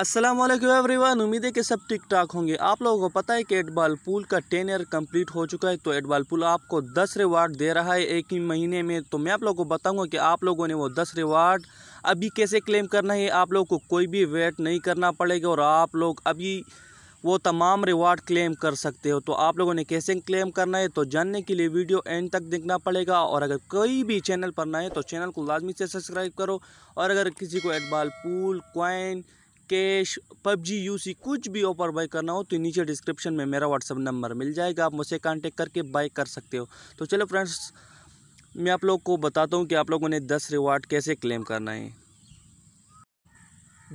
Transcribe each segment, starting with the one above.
Aslam everyone उम्मीद है कि सब ठीक ठाक होंगे आप लोगों को पता है कि एडबाल पूल का टेन ईयर कम्प्लीट हो चुका है तो एडबाल पूल आपको दस रिवार्ड दे रहा है एक ही महीने में तो मैं आप लोगों को बताऊंगा कि आप लोगों ने वो दस रिवार्ड अभी कैसे क्लेम करना है आप लोगों को कोई भी वेट नहीं करना पड़ेगा और आप लोग अभी वो तमाम रिवार्ड क्लेम कर सकते हो तो आप लोगों ने कैसे क्लेम करना है तो जानने के लिए वीडियो एंड तक देखना पड़ेगा और अगर कोई भी चैनल पर ना है तो चैनल को लाजमी से सब्सक्राइब करो और अगर किसी को eight ball pool coin cash PUBG सी कुछ भी ऑफर बाय करना हो तो नीचे डिस्क्रिप्शन में मेरा व्हाट्सअप नंबर मिल जाएगा आप मुझसे कांटेक्ट करके बाय कर सकते हो तो चलो फ्रेंड्स मैं आप लोग को बताता हूँ कि आप लोगों ने दस रिवार्ड कैसे क्लेम करना है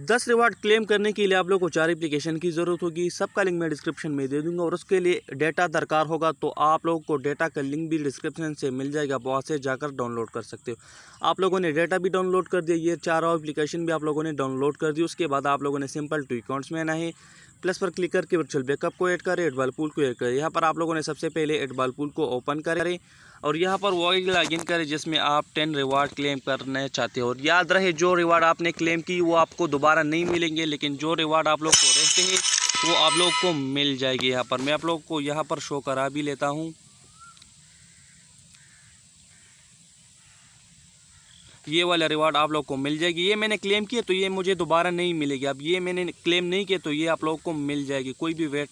दस रिवार्ड क्लेम करने के लिए आप लोग को चार एप्लीकेशन की ज़रूरत होगी सबका लिंक मैं डिस्क्रिप्शन में दे दूंगा और उसके लिए डेटा दरकार होगा तो आप लोगों को डेटा का लिंक भी डिस्क्रिप्शन से मिल जाएगा वहाँ से जाकर डाउनलोड कर सकते हो आप लोगों ने डेटा भी डाउनलोड कर दिया ये चारों एप्लीकेशन भी आप लोगों ने डाउनलोड कर दी उसके बाद आप लोगों ने सिंपल टू अकाउंट्स में आना है प्लस पर क्लिक करके वर्चुअल बैकअप को एड करें एडबाल पुल को एड करें यहाँ पर आप लोगों ने सबसे पहले एडबाल पुल को ओपन करें और यहाँ पर वही लॉगिन करें जिसमें आप टेन रिवार्ड क्लेम करना चाहते हो याद रहे जो रिवार्ड आपने क्लेम की वो आपको दोबारा नहीं मिलेंगे लेकिन जो रिवार्ड आप लोग को रहते हैं वो आप लोग को मिल जाएगी यहाँ पर मैं आप लोग को यहाँ पर शो करा भी लेता हूँ ये वाला रिवार्ड आप लोग को मिल जाएगी ये मैंने क्लेम किया तो ये मुझे दोबारा नहीं मिलेगी अब ये मैंने क्लेम नहीं किया तो ये आप लोग को मिल जाएगी कोई भी वेट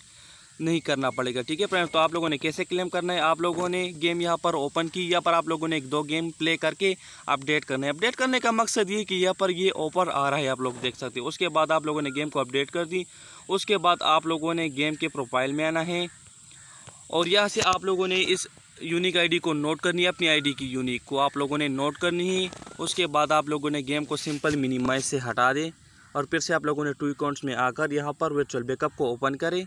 नहीं करना पड़ेगा ठीक है फ्रेंड्स तो आप लोगों ने कैसे क्लेम करना है आप लोगों ने गेम यहाँ पर ओपन की या पर आप लोगों ने एक दो गेम प्ले करके अपडेट करना है अपडेट करने का मकसद ये कि यहाँ पर ये ऑफर आ रहा है आप लोग देख सकते हैं उसके बाद आप लोगों ने गेम को अपडेट कर दी उसके बाद आप लोगों ने गेम के प्रोफाइल में आना है और यहाँ से आप लोगों ने इस यूनिक आईडी को नोट करनी है अपनी आईडी की यूनिक को आप लोगों ने नोट करनी है उसके बाद आप लोगों ने गेम को सिंपल मिनिमाइज से हटा दें और फिर से आप लोगों ने टू अकाउंट्स में आकर यहाँ पर वर्चुअल बैकअप को ओपन करें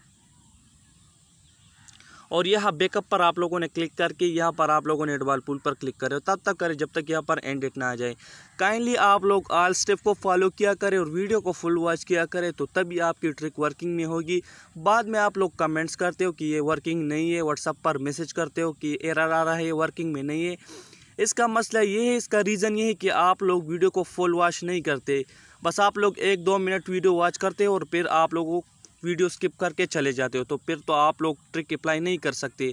और यहाँ बैकअप पर आप लोगों ने क्लिक करके यहाँ पर आप लोगों ने एडवाल पुल पर क्लिक करें तब तक करें जब तक यहाँ पर एंड डेट ना आ जाए काइंडली आप लोग आल स्टेप को फॉलो किया करें और वीडियो को फुल वॉच किया करें तो तभी आपकी ट्रिक वर्किंग में होगी बाद में आप लोग कमेंट्स करते हो कि ये वर्किंग नहीं है व्हाट्सअप पर मैसेज करते हो कि एरर आ रहा है वर्किंग में नहीं है इसका मसला ये है इसका रीज़न ये है कि आप लोग वीडियो को फुल वॉच नहीं करते बस आप लोग एक दो मिनट वीडियो वॉच करते हो और फिर आप लोगों वीडियो स्किप करके चले जाते हो तो फिर तो आप लोग ट्रिक अप्लाई नहीं कर सकते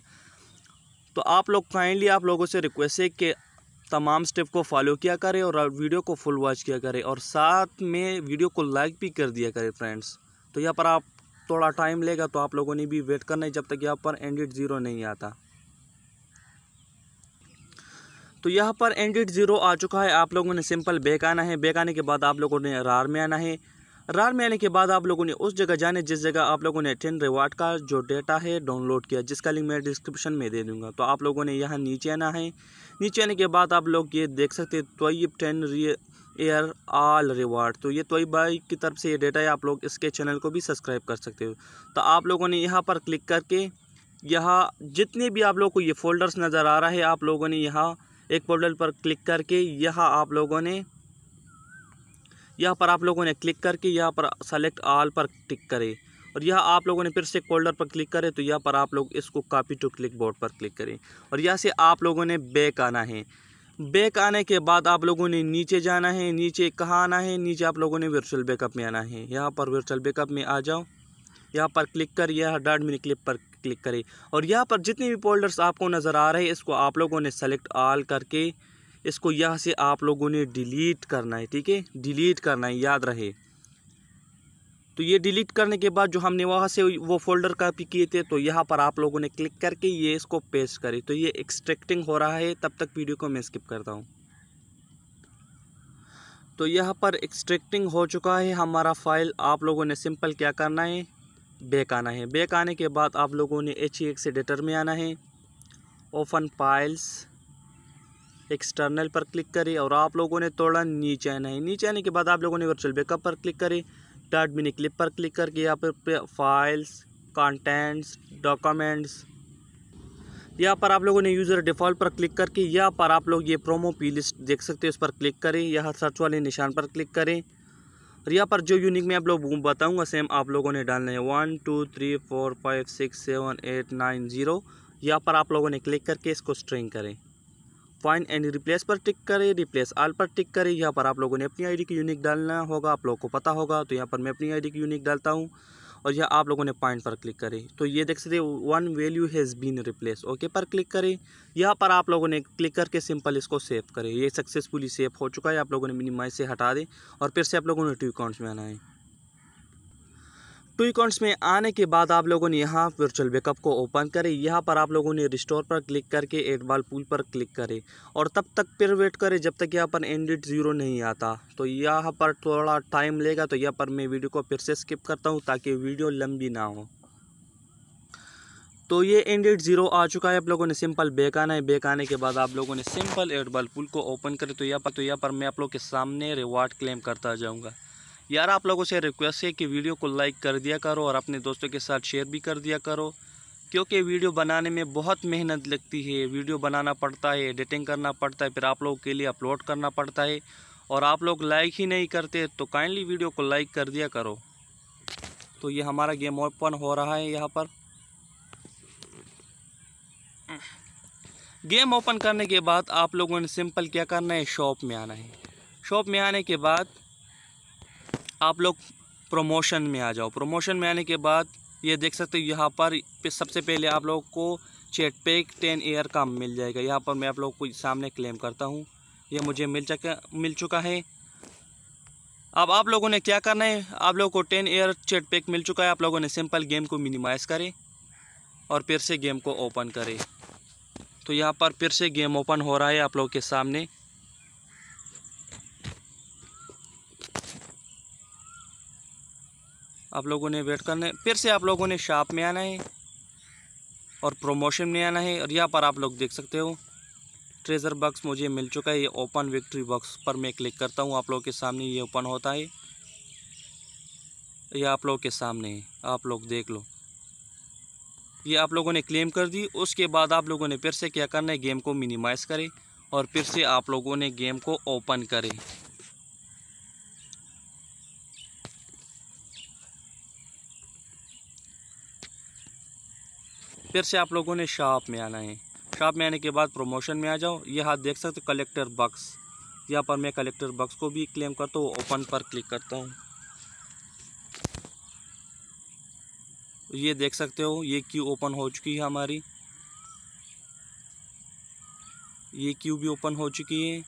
तो आप लोग काइंडली आप लोगों से रिक्वेस्ट है कि तमाम स्टेप को फॉलो किया करें और वीडियो को फुल वॉच किया करें और साथ में वीडियो को लाइक भी कर दिया करें फ्रेंड्स तो यहाँ पर आप थोड़ा टाइम लेगा तो आप लोगों ने भी वेट करना है जब तक यहाँ पर एंडेड ज़ीरो नहीं आता तो यहाँ पर एंडिट ज़ीरो आ चुका है आप लोगों ने सिंपल बेक आना है बेक आने के बाद आप लोगों ने रार में आना है रार में आने के बाद आप लोगों ने उस जगह जाने जिस जगह आप लोगों ने टेन रिवार्ड का जो डेटा है डाउनलोड किया जिसका लिंक मैं डिस्क्रिप्शन में दे दूंगा तो आप लोगों ने यहाँ नीचे आना है नीचे आने के बाद आप लोग ये देख सकते हैं ten ten year all reward तो ये तोयब भाई की तरफ से ये डेटा है आप लोग इसके चैनल को भी सब्सक्राइब कर सकते हो तो आप लोगों ने यहाँ पर क्लिक करके यहाँ जितने भी आप लोग को ये फोल्डर्स नज़र आ रहा है आप लोगों ने यहाँ एक पोर्टल पर क्लिक करके यहाँ आप लोगों ने यहाँ पर आप लोगों ने क्लिक करके यहाँ पर सेलेक्ट आल पर टिक करें और यह आप लोगों ने फिर से कोल्डर पर क्लिक करें तो यहाँ पर आप लोग इसको कापी टू क्लिक बोर्ड पर क्लिक करें और यहाँ से आप लोगों ने बैक आना है बैक आने के बाद आप लोगों ने नीचे जाना है नीचे कहाँ आना है नीचे आप लोगों ने वर्चुअल बैकअप में आना है यहाँ पर वर्चुअल बैकअप में आ जाओ यहाँ पर क्लिक कर यह डाट मिनी क्लिप पर क्लिक करें और यहाँ पर जितने भी फोल्डर्स आपको नज़र आ रहे हैं इसको आप लोगों ने सेलेक्ट आल करके इसको यहाँ से आप लोगों ने डिलीट करना है ठीक है डिलीट करना है याद रहे तो ये डिलीट करने के बाद जो हमने वहाँ से वो फोल्डर कॉपी किए थे तो यहाँ पर आप लोगों ने क्लिक करके ये इसको पेस्ट करी तो ये एक्सट्रैक्टिंग हो रहा है तब तक वीडियो को मैं स्किप करता हूँ तो यहाँ पर एक्सट्रैक्टिंग हो चुका है हमारा फाइल आप लोगों ने सिंपल क्या करना है बैक आना है बैक आने के बाद आप लोगों ने एच ई एक्स एडिटर में आना है ओपन फाइल्स एक्सटर्नल पर क्लिक करें और आप लोगों ने थोड़ा नीचे आना है नीचे आने के बाद आप लोगों ने वर्चुअल बैकअप पर क्लिक करें डाट मिनी क्लिप पर क्लिक करके यहाँ पर फाइल्स कंटेंट्स डॉक्यूमेंट्स यहाँ पर आप लोगों ने यूज़र डिफ़ॉल्ट पर क्लिक करके यहाँ पर आप लोग ये प्रोमो पी लिस्ट देख सकते हैं उस पर क्लिक करें यहाँ सर्च वाले निशान पर क्लिक करें और यहाँ पर जो यूनिक मैं आप लोग बताऊँगा सेम आप लोगों ने डालना है one two three four five six seven eight nine zero यहाँ पर आप लोगों ने क्लिक करके इसको स्ट्रिंग करें फाइन एंड रिप्लेस पर टिक करें रिप्लेस आल पर टिक करें यहाँ पर आप लोगों ने अपनी आईडी की यूनिक डालना होगा आप लोगों को पता होगा तो यहाँ पर मैं अपनी आईडी की यूनिक डालता हूँ और यह आप लोगों ने पॉइंट पर क्लिक करें तो ये देख सकते one value has been replace okay पर क्लिक करें यहाँ पर आप लोगों ने क्लिक करके सिंपल इसको सेव करें ये सक्सेसफुली सेव हो चुका है आप लोगों ने मिनिमाइज से हटा दें और फिर से आप लोगों ने ट्यू अकाउंट्स में आना है टू अकाउंट्स में आने के बाद आप लोगों ने यहाँ वर्चुअल बैकअप को ओपन करें यहाँ पर आप लोगों ने रिस्टोर पर क्लिक करके एड बाल पुल पर क्लिक करें और तब तक फिर वेट करें जब तक यहाँ पर एंडेड ज़ीरो नहीं आता तो यहाँ पर थोड़ा टाइम लेगा तो यहाँ पर मैं वीडियो को फिर से स्किप करता हूँ ताकि वीडियो लंबी ना हो तो ये एंडेड ज़ीरो आ चुका है आप लोगों ने सिंपल बेक आना है बेक आने के बाद आप लोगों ने सिंपल एड बाल पुल को ओपन करें तो यहाँ पर तो यहाँ पर मैं आप लोग के सामने रिवार्ड क्लेम करता जाऊँगा यार आप लोगों से रिक्वेस्ट है कि वीडियो को लाइक कर दिया करो और अपने दोस्तों के साथ शेयर भी कर दिया करो क्योंकि वीडियो बनाने में बहुत मेहनत लगती है वीडियो बनाना पड़ता है एडिटिंग करना पड़ता है फिर आप लोगों के लिए अपलोड करना पड़ता है और आप लोग लाइक ही नहीं करते तो काइंडली वीडियो को लाइक कर दिया करो तो ये हमारा गेम ओपन हो रहा है यहाँ पर गेम ओपन करने के बाद आप लोगों ने सिंपल क्या करना है शॉप में आना है शॉप में आने के बाद आप लोग प्रमोशन में आ जाओ प्रमोशन में आने के बाद ये देख सकते हो यहाँ पर सबसे पहले आप लोग को चेट पैक टेन ईयर का मिल जाएगा यहाँ पर मैं आप लोग को सामने क्लेम करता हूँ ये मुझे मिल चुका मिल चुका है अब आप लोगों ने क्या करना है आप लोगों को टेन ईयर चेट पैक मिल चुका है आप लोगों ने सिंपल गेम को मिनिमाइज़ करें और फिर से गेम को ओपन करें तो यहाँ पर फिर से गेम ओपन हो रहा है आप लोगों के सामने आप लोगों ने वेट करना है फिर से आप लोगों ने शॉप में आना है और प्रोमोशन में आना है और यहाँ पर आप लोग देख सकते हो ट्रेज़र बॉक्स मुझे मिल चुका है ये ओपन विक्ट्री बॉक्स पर मैं क्लिक करता हूँ आप लोगों के सामने ये ओपन होता है ये आप लोगों के सामने है आप लोग देख लो ये आप लोगों ने क्लेम कर दी उसके बाद आप लोगों ने फिर से क्या करना है गेम को मिनिमाइज़ करें और फिर से आप लोगों ने गेम को ओपन करें फिर से आप लोगों ने शॉप में आना है शॉप में आने के बाद प्रमोशन में आ जाओ यहाँ देख सकते हो कलेक्टर बक्स यहाँ पर मैं कलेक्टर बक्स को भी क्लेम करता हूँ ओपन पर क्लिक करता हूँ ये देख सकते हो ये क्यू ओपन हो चुकी है हमारी ये क्यू भी ओपन हो चुकी है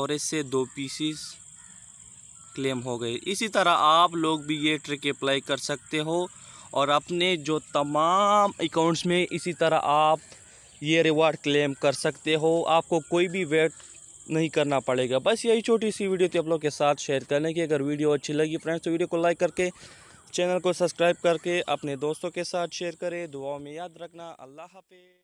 और इससे दो पीसीस क्लेम हो गए इसी तरह आप लोग भी ये ट्रिक अप्लाई कर सकते हो और अपने जो तमाम अकाउंट्स में इसी तरह आप ये रिवार्ड क्लेम कर सकते हो आपको कोई भी वेट नहीं करना पड़ेगा बस यही छोटी सी वीडियो थी आप लोग के साथ शेयर करने की अगर वीडियो अच्छी लगी फ्रेंड्स तो वीडियो को लाइक करके चैनल को सब्सक्राइब करके अपने दोस्तों के साथ शेयर करें दुआओं में याद रखना अल्लाह हाफि